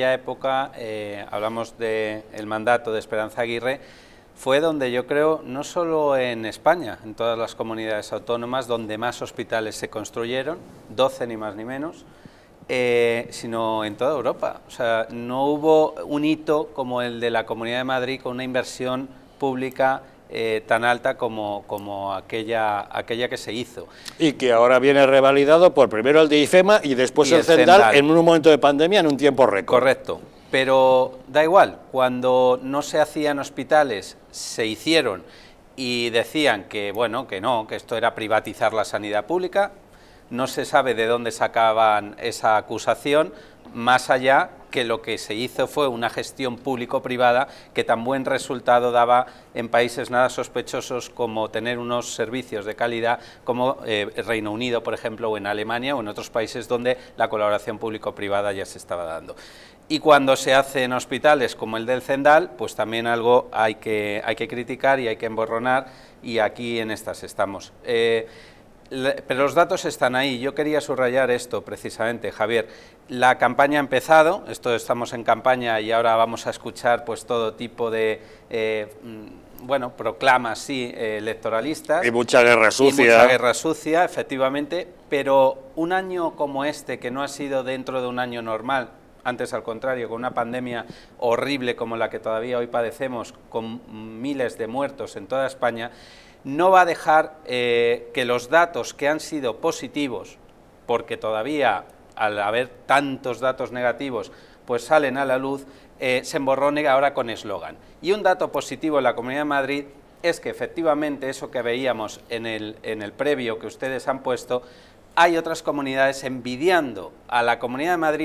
En aquella época, eh, hablamos del mandato de Esperanza Aguirre, fue donde yo creo, no solo en España, en todas las comunidades autónomas, donde más hospitales se construyeron, 12 ni más ni menos, eh, sino en toda Europa. O sea, no hubo un hito como el de la Comunidad de Madrid con una inversión pública eh, tan alta como, como aquella, aquella que se hizo. Y que ahora viene revalidado por primero el DIFEMA... y después el, Cendar en un momento de pandemia en un tiempo récord. Correcto, pero da igual, cuando no se hacían hospitales, se hicieron y decían que bueno, que no, que esto era privatizar la sanidad pública, no se sabe de dónde sacaban esa acusación, más allá que lo que se hizo fue una gestión público-privada que tan buen resultado daba en países nada sospechosos como tener unos servicios de calidad como eh, Reino Unido, por ejemplo, o en Alemania o en otros países donde la colaboración público-privada ya se estaba dando. Y cuando se hace en hospitales como el del Zendal, pues también algo hay que, hay que criticar y hay que emborronar y aquí en estas estamos. Eh, pero los datos están ahí. Yo quería subrayar esto precisamente, Javier. La campaña ha empezado, esto estamos en campaña y ahora vamos a escuchar pues todo tipo de eh, mm, bueno, proclamas sí electoralistas. Y mucha guerra sucia. Y mucha guerra sucia, efectivamente, pero un año como este, que no ha sido dentro de un año normal, antes al contrario, con una pandemia horrible como la que todavía hoy padecemos, con miles de muertos en toda España, no va a dejar eh, que los datos que han sido positivos, porque todavía al haber tantos datos negativos, pues salen a la luz, eh, se emborrone ahora con eslogan. Y un dato positivo en la Comunidad de Madrid es que efectivamente eso que veíamos en el, en el previo que ustedes han puesto, hay otras comunidades envidiando a la Comunidad de Madrid